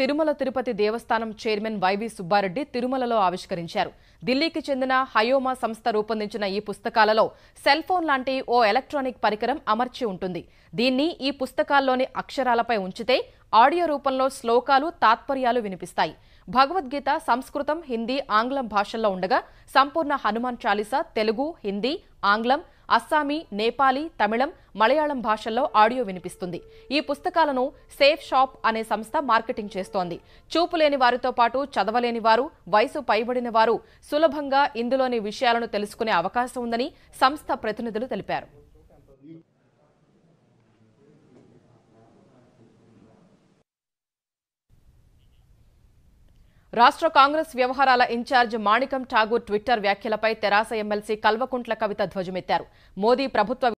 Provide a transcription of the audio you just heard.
తిరుమల తిరుపతి దేవస్థానం chairman YV Subbareddy తిరుమలలో ఆవిష్కరించారు ఢిల్లీకి చెందిన హయోమా సంస్థ రూపొందించిన ఈ పుస్తకాలలో సెల్ ఫోన్ లాంటి ఓ ఎలక్ట్రానిక్ పరికరం అమర్చి ఉంటుంది దీన్ని ఈ పుస్తకాల్లోని అక్షరాలపై ఉంచితే ఆడియో రూపంలో శ్లోకాలు తాత్పర్యాలు వినిపిస్తాయి భగవద్గీత సంస్కృతం హిందీ ఆంగ్లం భాషల్లో ఉండగా సంపూర్ణ హనుమాన్ చాలీసా తెలుగు హిందీ ఆంగ్లం అస్సామీ నేపాలీ తమిళం మలయాళం భాషల్లో ఆడియో వినిపిస్తుంది ఈ పుస్తకాలను సేఫ్ షాప్ అనే సంస్థ మార్కెటింగ్ చేస్తోంది చూపులేని వారితో పాటు చదవలేని వారు వయసు పైబడిన వారు సులభంగా ఇందులోని విషయాలను తెలుసుకునే అవకాశం ఉందని సంస్థ ప్రతినిధులు తెలిపారు రాష్ట్ర కాంగ్రెస్ వ్యవహారాల ఇన్ఛార్జ్ మాణికం ఠాగూర్ ట్విట్టర్ వ్యాఖ్యలపై తెరాస ఎమ్మెల్సీ కల్వకుంట్ల కవిత ధ్వజమెత్తారు మోదీ ప్రభుత్వ